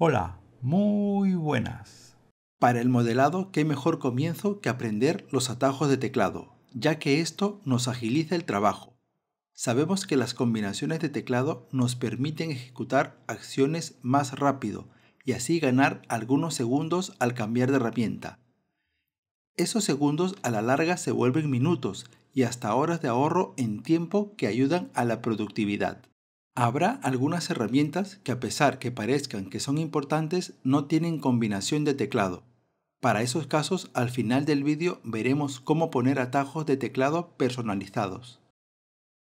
Hola, muy buenas. Para el modelado, qué mejor comienzo que aprender los atajos de teclado, ya que esto nos agiliza el trabajo. Sabemos que las combinaciones de teclado nos permiten ejecutar acciones más rápido y así ganar algunos segundos al cambiar de herramienta. Esos segundos a la larga se vuelven minutos y hasta horas de ahorro en tiempo que ayudan a la productividad. Habrá algunas herramientas que a pesar que parezcan que son importantes, no tienen combinación de teclado. Para esos casos, al final del vídeo veremos cómo poner atajos de teclado personalizados.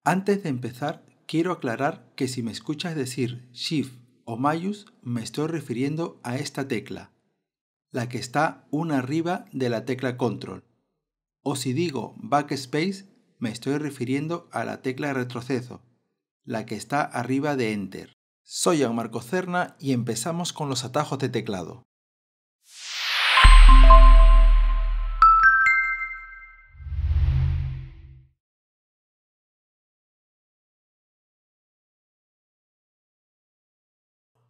Antes de empezar, quiero aclarar que si me escuchas decir Shift o Mayus, me estoy refiriendo a esta tecla, la que está una arriba de la tecla Control. O si digo Backspace, me estoy refiriendo a la tecla retroceso, la que está arriba de Enter. Soy Marco Cerna y empezamos con los atajos de teclado.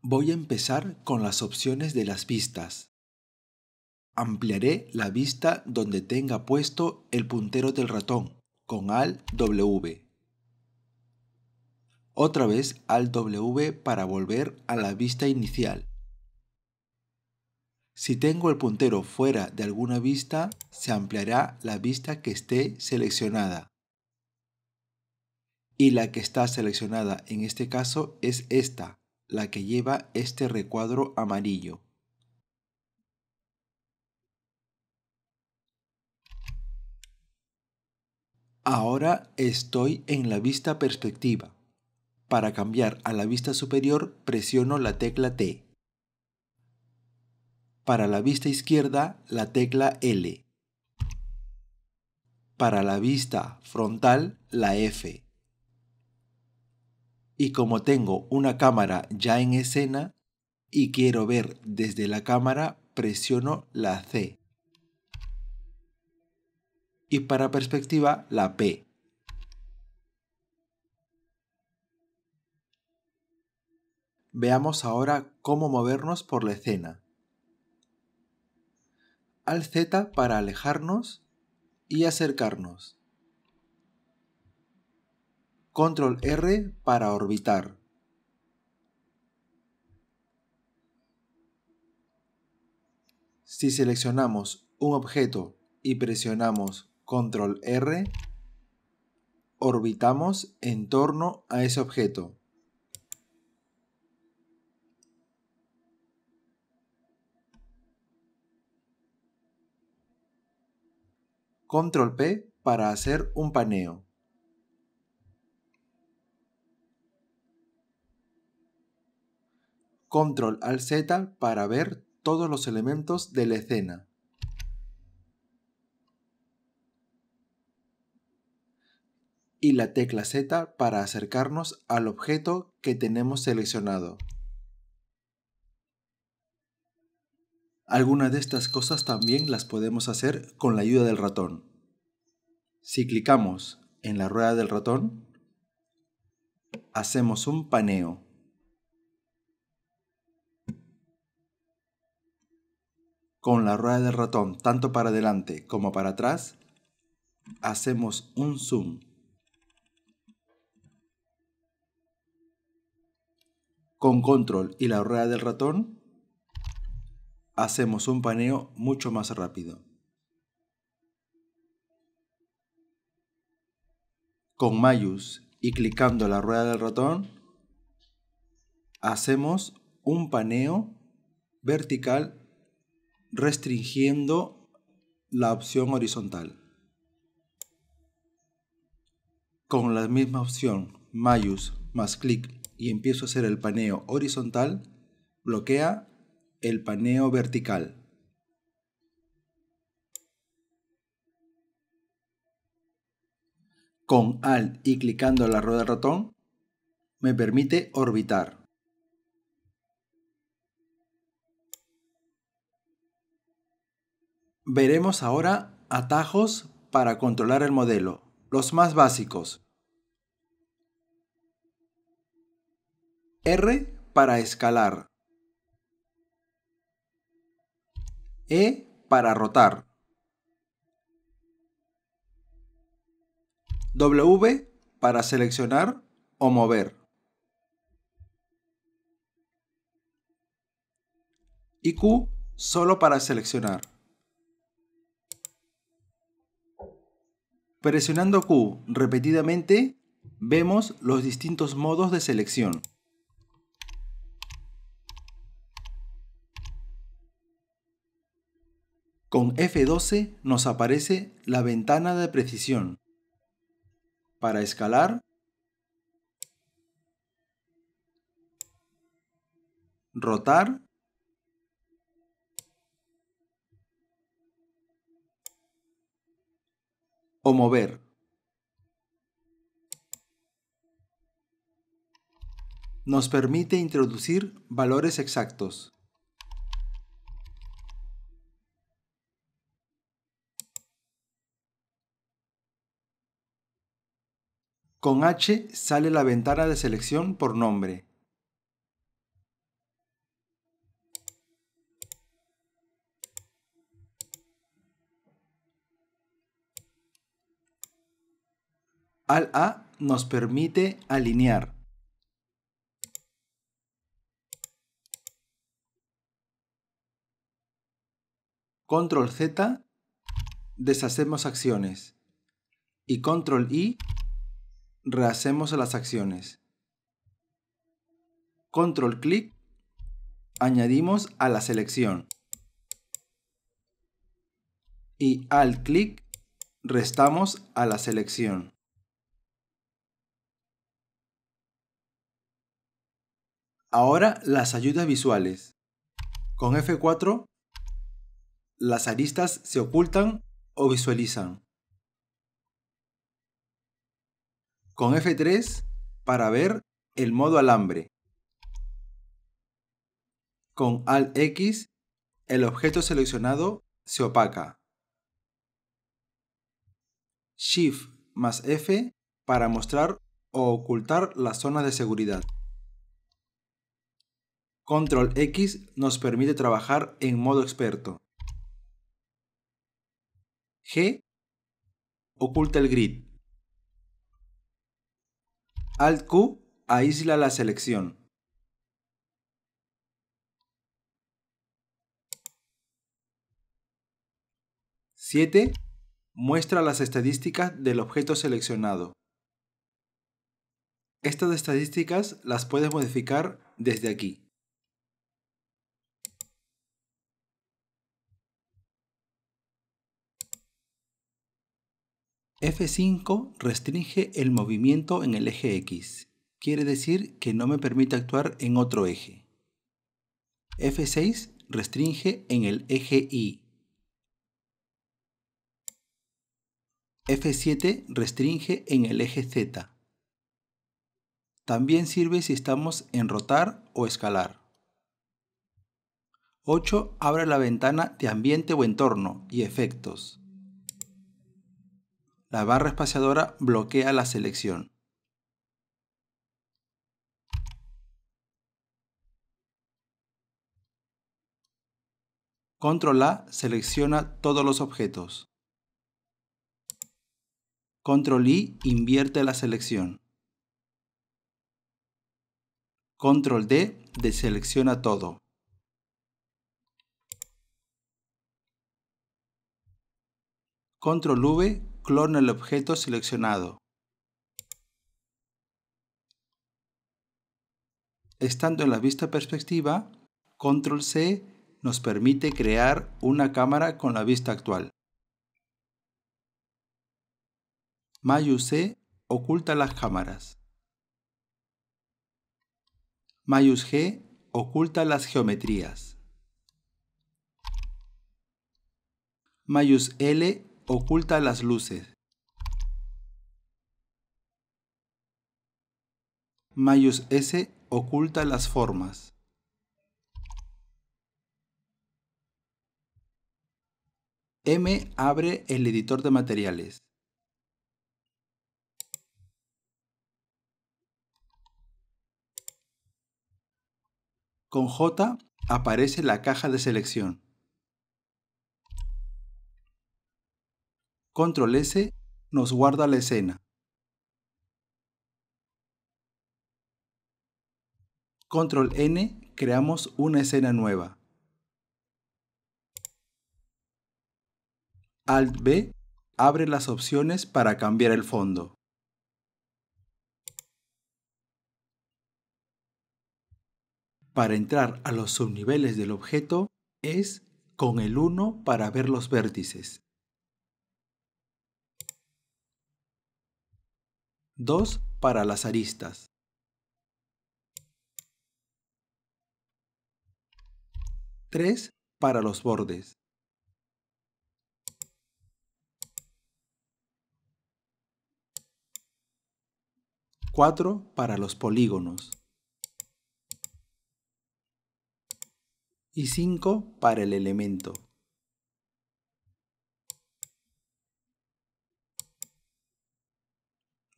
Voy a empezar con las opciones de las vistas. Ampliaré la vista donde tenga puesto el puntero del ratón con Alt W otra vez al W para volver a la vista inicial. Si tengo el puntero fuera de alguna vista, se ampliará la vista que esté seleccionada. Y la que está seleccionada en este caso es esta, la que lleva este recuadro amarillo. Ahora estoy en la vista perspectiva. Para cambiar a la vista superior presiono la tecla T. Para la vista izquierda, la tecla L. Para la vista frontal, la F. Y como tengo una cámara ya en escena y quiero ver desde la cámara, presiono la C. Y para perspectiva, la P. Veamos ahora cómo movernos por la escena. Al Z para alejarnos y acercarnos. Control R para orbitar. Si seleccionamos un objeto y presionamos Control R, orbitamos en torno a ese objeto. Control P para hacer un paneo. Control al Z para ver todos los elementos de la escena. Y la tecla Z para acercarnos al objeto que tenemos seleccionado. Algunas de estas cosas también las podemos hacer con la ayuda del ratón. Si clicamos en la rueda del ratón, hacemos un paneo. Con la rueda del ratón, tanto para adelante como para atrás, hacemos un zoom. Con control y la rueda del ratón, hacemos un paneo mucho más rápido. Con Mayus y clicando la rueda del ratón, hacemos un paneo vertical restringiendo la opción horizontal. Con la misma opción, Mayus más clic y empiezo a hacer el paneo horizontal, bloquea el paneo vertical. Con Alt y clicando la rueda del ratón, me permite orbitar. Veremos ahora atajos para controlar el modelo, los más básicos. R para escalar. E para rotar. W para seleccionar o mover. Y Q solo para seleccionar. Presionando Q repetidamente, vemos los distintos modos de selección. Con F12 nos aparece la ventana de precisión. Para escalar, rotar, o mover. Nos permite introducir valores exactos. Con H sale la ventana de selección por nombre. Al A nos permite alinear. Control Z, deshacemos acciones. Y Control I rehacemos las acciones. Control clic, añadimos a la selección. Y al clic, restamos a la selección. Ahora las ayudas visuales. Con F4, las aristas se ocultan o visualizan. con F3 para ver el modo alambre. Con Alt X, el objeto seleccionado se opaca. Shift más F para mostrar o ocultar la zona de seguridad. Control X nos permite trabajar en modo experto. G oculta el grid. Alt-Q aísla la selección. 7 muestra las estadísticas del objeto seleccionado. Estas estadísticas las puedes modificar desde aquí. F5 restringe el movimiento en el eje X, quiere decir que no me permite actuar en otro eje. F6 restringe en el eje Y. F7 restringe en el eje Z. También sirve si estamos en rotar o escalar. 8. Abre la ventana de ambiente o entorno y efectos. La barra espaciadora bloquea la selección. Control A selecciona todos los objetos. Control I invierte la selección. Control D deselecciona todo. Control V clona el objeto seleccionado. Estando en la vista perspectiva, Control C nos permite crear una cámara con la vista actual. mayus C oculta las cámaras. Mayus G oculta las geometrías. Mayus L Oculta las luces. Mayus S oculta las formas. M abre el editor de materiales. Con J aparece la caja de selección. Control S nos guarda la escena. Control N creamos una escena nueva. Alt B abre las opciones para cambiar el fondo. Para entrar a los subniveles del objeto es con el 1 para ver los vértices. 2 para las aristas. 3. para los bordes. 4. para los polígonos. Y cinco para el elemento.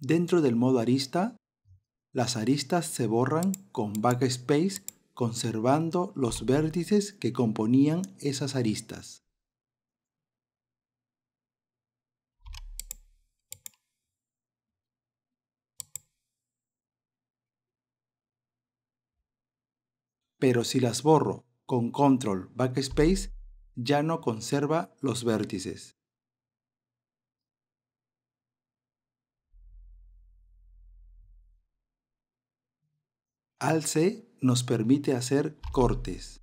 Dentro del modo arista, las aristas se borran con backspace conservando los vértices que componían esas aristas. Pero si las borro con control backspace, ya no conserva los vértices. Alce nos permite hacer cortes.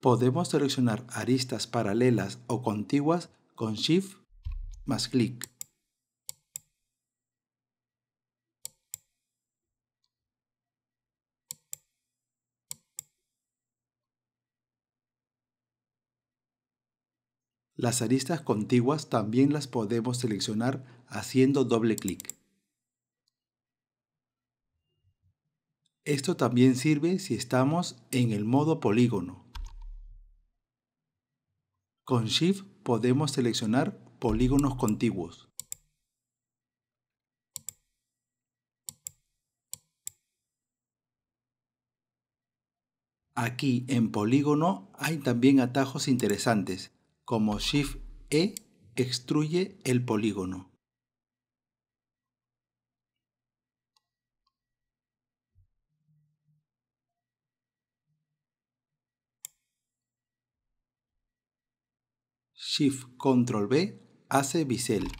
Podemos seleccionar aristas paralelas o contiguas con Shift más clic. Las aristas contiguas también las podemos seleccionar haciendo doble clic. Esto también sirve si estamos en el modo polígono. Con Shift podemos seleccionar polígonos contiguos. Aquí en polígono hay también atajos interesantes como Shift E extruye el polígono. Shift Control B hace bisel.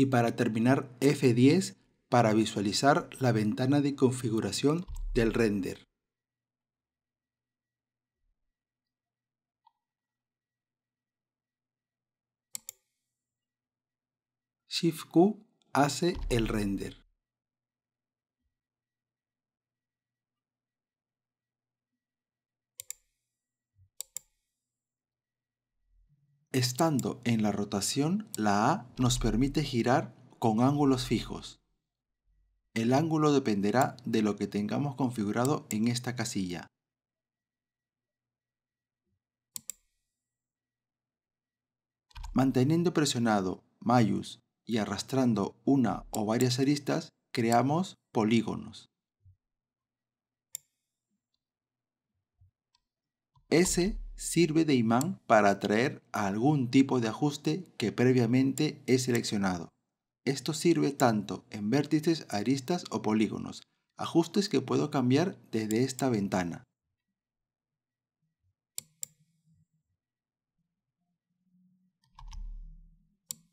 y para terminar F10 para visualizar la ventana de configuración del render. Shift Q hace el render. Estando en la rotación, la A nos permite girar con ángulos fijos. El ángulo dependerá de lo que tengamos configurado en esta casilla. Manteniendo presionado Mayus y arrastrando una o varias aristas, creamos polígonos. S sirve de imán para atraer a algún tipo de ajuste que previamente he seleccionado. Esto sirve tanto en vértices, aristas o polígonos, ajustes que puedo cambiar desde esta ventana.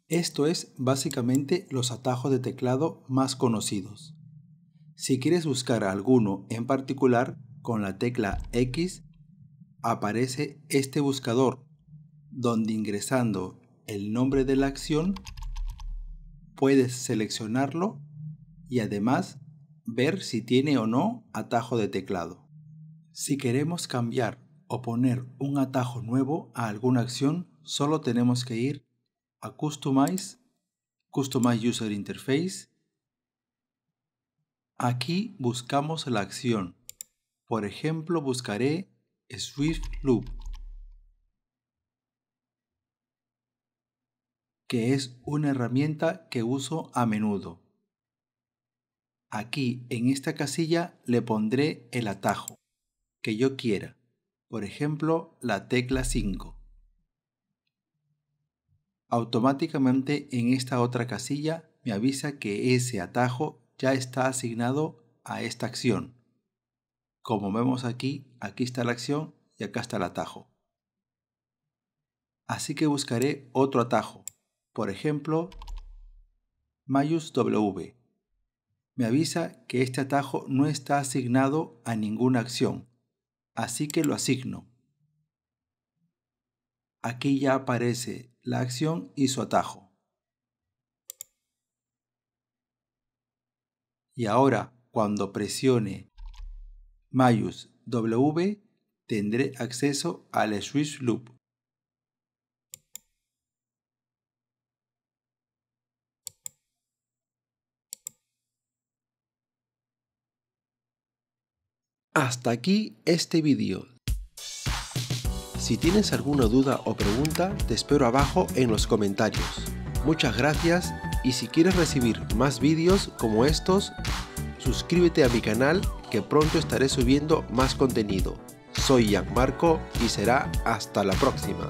Esto es básicamente los atajos de teclado más conocidos. Si quieres buscar alguno en particular, con la tecla X aparece este buscador, donde ingresando el nombre de la acción, puedes seleccionarlo y además ver si tiene o no atajo de teclado. Si queremos cambiar o poner un atajo nuevo a alguna acción, solo tenemos que ir a Customize, Customize User Interface. Aquí buscamos la acción. Por ejemplo, buscaré Swift Loop, que es una herramienta que uso a menudo. Aquí en esta casilla le pondré el atajo que yo quiera, por ejemplo la tecla 5. Automáticamente en esta otra casilla me avisa que ese atajo ya está asignado a esta acción. Como vemos aquí, aquí está la acción y acá está el atajo. Así que buscaré otro atajo, por ejemplo, Mayus W. Me avisa que este atajo no está asignado a ninguna acción, así que lo asigno. Aquí ya aparece la acción y su atajo. Y ahora, cuando presione Mayus W tendré acceso al switch loop. Hasta aquí este vídeo. Si tienes alguna duda o pregunta, te espero abajo en los comentarios. Muchas gracias y si quieres recibir más vídeos como estos, suscríbete a mi canal que pronto estaré subiendo más contenido. Soy Gianmarco y será hasta la próxima.